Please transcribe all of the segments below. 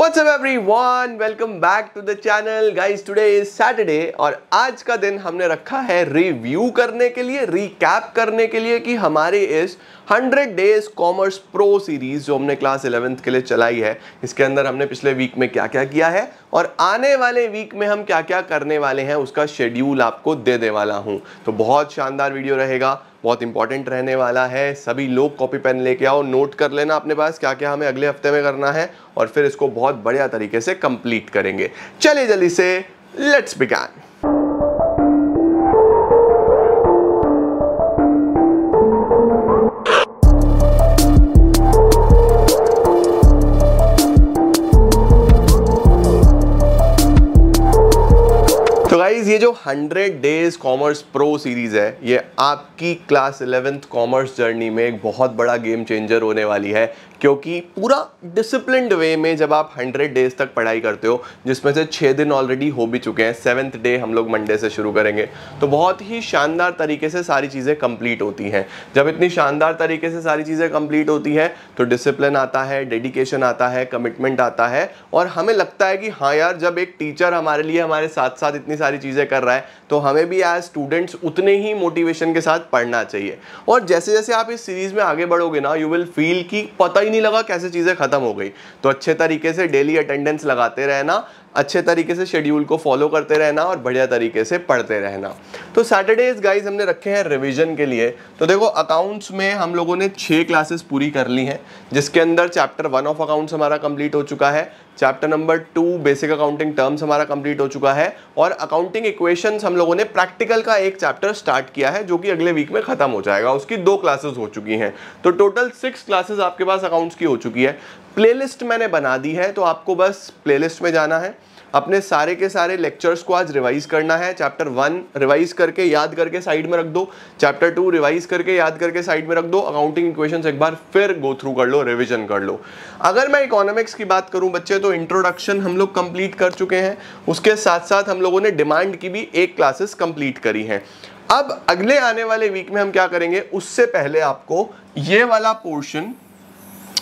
What's up everyone? Welcome back to the channel. Guys, today is Saturday और आज का दिन हमने रखा है रिव्यू करने के लिए रिकैप करने के लिए कि हमारे इस hundred days commerce pro series जो हमने क्लास इलेवेंथ के लिए चलाई है इसके अंदर हमने पिछले वीक में क्या क्या किया है और आने वाले वीक में हम क्या क्या करने वाले हैं उसका शेड्यूल आपको दे दे वाला हूँ तो बहुत शानदार वीडियो रहेगा बहुत इंपॉर्टेंट रहने वाला है सभी लोग कॉपी पेन लेके आओ नोट कर लेना अपने पास क्या क्या हमें अगले हफ्ते में करना है और फिर इसको बहुत बढ़िया तरीके से कंप्लीट करेंगे चलिए जल्दी से लेट्स बिगैन ये जो 100 डेज कॉमर्स प्रो सीरीज़ है ये आपकी क्लास इलेवेंथ कॉमर्स जर्नी में एक बहुत बड़ा गेम चेंजर होने वाली है क्योंकि पूरा डिसिप्लिनड वे में जब आप हंड्रेड डेज तक पढ़ाई करते हो जिसमें से छः दिन ऑलरेडी हो भी चुके हैं सेवन्थ डे हम लोग मंडे से शुरू करेंगे तो बहुत ही शानदार तरीके से सारी चीज़ें कंप्लीट होती हैं जब इतनी शानदार तरीके से सारी चीज़ें कंप्लीट होती हैं तो डिसिप्लिन आता है डेडिकेशन आता है कमिटमेंट आता है और हमें लगता है कि हाँ यार जब एक टीचर हमारे लिए हमारे साथ साथ इतनी सारी चीज़ें कर रहा है तो हमें भी एज स्टूडेंट्स उतने ही मोटिवेशन के साथ पढ़ना चाहिए और जैसे जैसे आप इस सीरीज़ में आगे बढ़ोगे ना यू विल फील कि पता ही ही नहीं लगा कैसे चीज़ें खत्म हो गई तो अच्छे तरीके से डेली अटेंडेंस लगाते रहना अच्छे तरीके से शेड्यूल को फॉलो करते रहना और बढ़िया तरीके से पढ़ते रहना तो सैटरडेज गाइस हमने रखे हैं रिवीजन के लिए तो देखो अकाउंट्स में हम लोगों ने छः क्लासेस पूरी कर ली हैं जिसके अंदर चैप्टर वन ऑफ अकाउंट्स हमारा कंप्लीट हो चुका है chapter number two basic accounting terms हमारा कंप्लीट हो चुका है और अकाउंटिंग इक्वेशंस हम लोगों ने प्रैक्टिकल का एक चैप्टर स्टार्ट किया है जो कि अगले वीक में खत्म हो जाएगा उसकी दो क्लासेस हो चुकी हैं तो टोटल सिक्स क्लासेस आपके पास अकाउंट्स की हो चुकी है प्लेलिस्ट मैंने बना दी है तो आपको बस प्लेलिस्ट में जाना है अपने सारे के सारे लेक्चर्स को आज रिवाइज करना है चैप्टर वन रिवाइज करके याद करके साइड में रख दो चैप्टर टू रिवाइज करके याद करके साइड में रख दो अकाउंटिंग इक्वेशंस एक बार फिर गो थ्रू कर लो रिविजन कर लो अगर मैं इकोनॉमिक्स की बात करूं बच्चे तो इंट्रोडक्शन हम लोग कंप्लीट कर चुके हैं उसके साथ साथ हम लोगों ने डिमांड की भी एक क्लासेस कंप्लीट करी हैं अब अगले आने वाले वीक में हम क्या करेंगे उससे पहले आपको ये वाला पोर्शन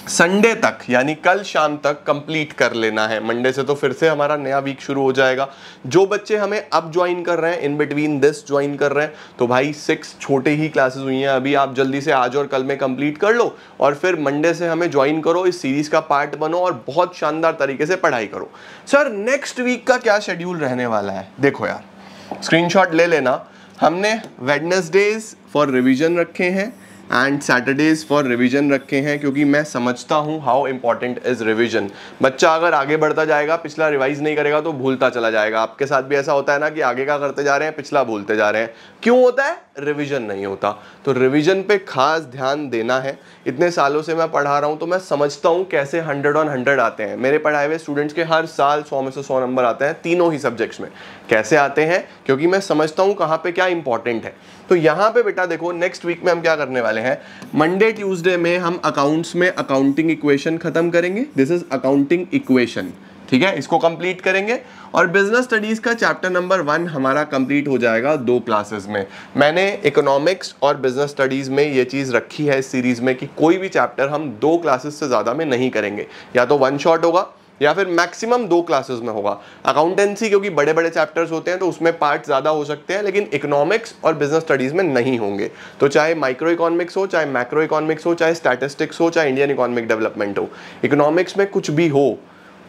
संडे तक यानी कल शाम तक कंप्लीट कर लेना है मंडे से तो फिर से हमारा नया वीक शुरू हो जाएगा जो बच्चे हमें अब ज्वाइन कर रहे हैं इन बिटवीन दिस ज्वाइन कर रहे हैं तो भाई सिक्स छोटे ही क्लासेस हुई हैं अभी आप जल्दी से आज और कल में कंप्लीट कर लो और फिर मंडे से हमें ज्वाइन करो इस सीरीज़ का पार्ट बनो और बहुत शानदार तरीके से पढ़ाई करो सर नेक्स्ट वीक का क्या शेड्यूल रहने वाला है देखो यार स्क्रीनशॉट ले लेना हमने वेडनेसडेज फॉर रिविजन रखे हैं एंड सैटरडेज़ फॉर रिविज़न रखे हैं क्योंकि मैं समझता हूँ हाउ इम्पॉर्टेंट इज़ रिविज़न बच्चा अगर आगे बढ़ता जाएगा पिछला रिवाइज़ नहीं करेगा तो भूलता चला जाएगा आपके साथ भी ऐसा होता है ना कि आगे का करते जा रहे हैं पिछला भूलते जा रहे हैं क्यों होता है रिविज़न नहीं होता तो रिविज़न पे खास ध्यान देना है इतने सालों से मैं पढ़ा रहा हूँ तो मैं समझता हूँ कैसे हंड्रेड ऑन हंड्रेड आते हैं मेरे पढ़ाए हुए स्टूडेंट्स के हर साल सौ में से सौ नंबर आते हैं तीनों ही सब्जेक्ट्स में कैसे आते हैं क्योंकि मैं समझता हूँ कहाँ पर क्या इंपॉर्टेंट है तो यहाँ पे बेटा देखो नेक्स्ट वीक में हम क्या करने वाले हैं मंडे ट्यूसडे में हम अकाउंट्स में अकाउंटिंग इक्वेशन खत्म करेंगे दिस इज अकाउंटिंग इक्वेशन ठीक है इसको कंप्लीट करेंगे और बिजनेस स्टडीज़ का चैप्टर नंबर वन हमारा कंप्लीट हो जाएगा दो क्लासेस में मैंने इकोनॉमिक्स और बिजनेस स्टडीज़ में ये चीज़ रखी है इस सीरीज़ में कि कोई भी चैप्टर हम दो क्लासेस से ज़्यादा में नहीं करेंगे या तो वन शॉट होगा या फिर मैक्सिमम दो क्लासेस में होगा अकाउंटेंसी क्योंकि बड़े बड़े चैप्टर्स होते हैं तो उसमें पार्ट ज़्यादा हो सकते हैं लेकिन इकोनॉमिक्स और बिजनेस स्टडीज़ में नहीं होंगे तो चाहे माइक्रो इकोनॉमिक्स हो चाहे मैक्रो इकोनॉमिक्स हो चाहे स्टैटिस्टिक्स हो चाहे इंडियन इकोनॉमिक डेवलपमेंट हो इकोनॉमिक्स में कुछ भी हो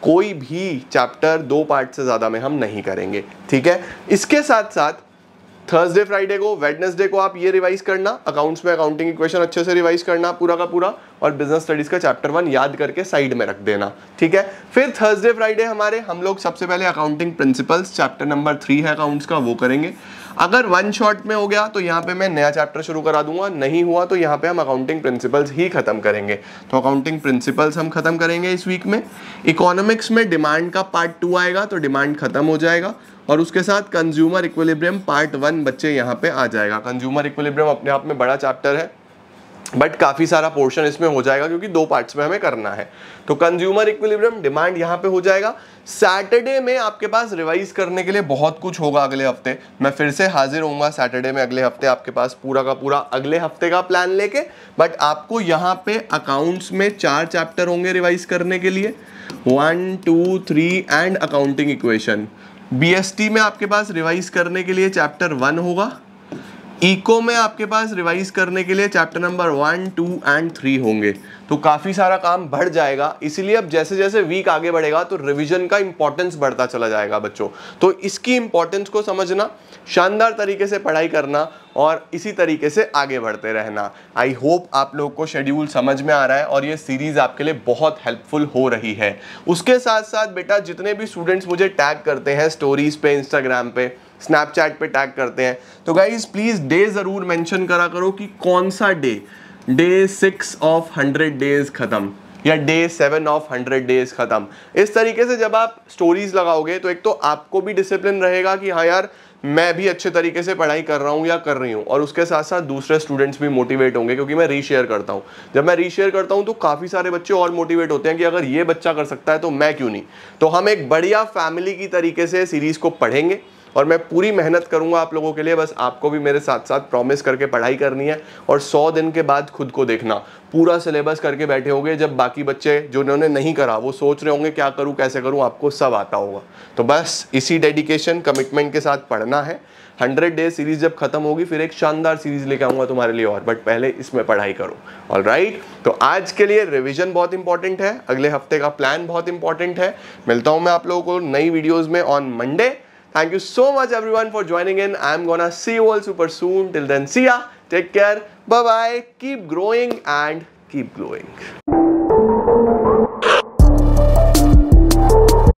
कोई भी चैप्टर दो पार्ट से ज़्यादा में हम नहीं करेंगे ठीक है इसके साथ साथ थर्सडे फ्राइडे को वेडनेसडे को आप ये रिवाइज करना अकाउंट्स में अकाउंटिंग इक्वेशन अच्छे से रिवाइज करना पूरा का पूरा और बिजनेस स्टडीज का चैप्टर वन याद करके साइड में रख देना ठीक है फिर थर्सडे फ्राइडे हमारे हम लोग सबसे पहले accounting principles chapter number three है अकाउंट्स का वो करेंगे अगर वन शॉट में हो गया तो यहाँ पे मैं नया चैप्टर शुरू करा दूंगा नहीं हुआ तो यहाँ पे हम अकाउंटिंग प्रिंसिपल्स ही खत्म करेंगे तो अकाउंटिंग प्रिंसिपल्स हम खत्म करेंगे इस वीक में इकोनॉमिक्स में डिमांड का पार्ट टू आएगा तो डिमांड खत्म हो जाएगा और उसके साथ कंज्यूमर इक्वलिब्रियम पार्ट वन बच्चे यहाँ पे आ जाएगा कंज्यूमर इक्वलिब्रियम अपने आप में बड़ा चैप्टर है बट काफ़ी सारा पोर्शन इसमें हो जाएगा क्योंकि दो पार्ट्स में हमें करना है तो कंज्यूमर इक्विलिब्रियम डिमांड यहाँ पे हो जाएगा सैटरडे में आपके पास रिवाइज करने के लिए बहुत कुछ होगा अगले हफ्ते मैं फिर से हाजिर होऊंगा सैटरडे में अगले हफ्ते आपके पास पूरा का पूरा अगले हफ्ते का प्लान लेके बट आपको यहाँ पे अकाउंट्स में चार चैप्टर होंगे रिवाइज करने के लिए one two three and accounting equation BST में आपके पास रिवाइज करने के लिए चैप्टर वन होगा इको में आपके पास रिवाइज करने के लिए chapter number one two and three होंगे तो काफ़ी सारा काम बढ़ जाएगा इसीलिए अब जैसे जैसे वीक आगे बढ़ेगा तो रिवीजन का इंपॉर्टेंस बढ़ता चला जाएगा बच्चों तो इसकी इंपॉर्टेंस को समझना शानदार तरीके से पढ़ाई करना और इसी तरीके से आगे बढ़ते रहना आई होप आप लोगों को शेड्यूल समझ में आ रहा है और ये सीरीज़ आपके लिए बहुत हेल्पफुल हो रही है उसके साथ साथ बेटा जितने भी स्टूडेंट्स मुझे टैग करते हैं स्टोरीज़ पे इंस्टाग्राम पे स्नैपचैट पे टैग करते हैं तो गाइज प्लीज़ डे ज़रूर मैंशन करा करो कि कौन सा day day six of hundred days ख़त्म या day seven of hundred days ख़त्म इस तरीके से जब आप स्टोरीज़ लगाओगे तो एक तो आपको भी डिसिप्लिन रहेगा कि हाँ यार मैं भी अच्छे तरीके से पढ़ाई कर रहा हूँ या कर रही हूँ और उसके साथ साथ दूसरे स्टूडेंट्स भी मोटिवेट होंगे क्योंकि मैं रीशेयर करता हूँ जब मैं रीशेयर करता हूँ तो काफ़ी सारे बच्चे और मोटिवेट होते हैं कि अगर ये बच्चा कर सकता है तो मैं क्यों नहीं तो हम एक बढ़िया फैमिली की तरीके से सीरीज़ को पढ़ेंगे और मैं पूरी मेहनत करूंगा आप लोगों के लिए बस आपको भी मेरे साथ साथ प्रॉमिस करके पढ़ाई करनी है और सौ दिन के बाद खुद को देखना पूरा सिलेबस करके बैठे होंगे जब बाकी बच्चे जिन्होंने नहीं करा वो सोच रहे होंगे क्या करूँ कैसे करूँ आपको सब आता होगा तो बस इसी डेडिकेशन कमिटमेंट के साथ पढ़ना है हंड्रेड डे सीरीज जब खत्म होगी फिर एक शानदार सीरीज लेके आऊंगा तुम्हारे लिए और बट पहले इसमें पढ़ाई करो ऑल राइट right? तो आज के लिए रिविजन बहुत इंपॉर्टेंट है अगले हफ्ते का प्लान बहुत इंपॉर्टेंट है मिलता हूं मैं आप लोगों को नई वीडियोज में on Monday Thank you so much everyone for joining in. I'm gonna see you all super soon. Till then, see ya. Take care. Bye bye. Keep growing and keep glowing.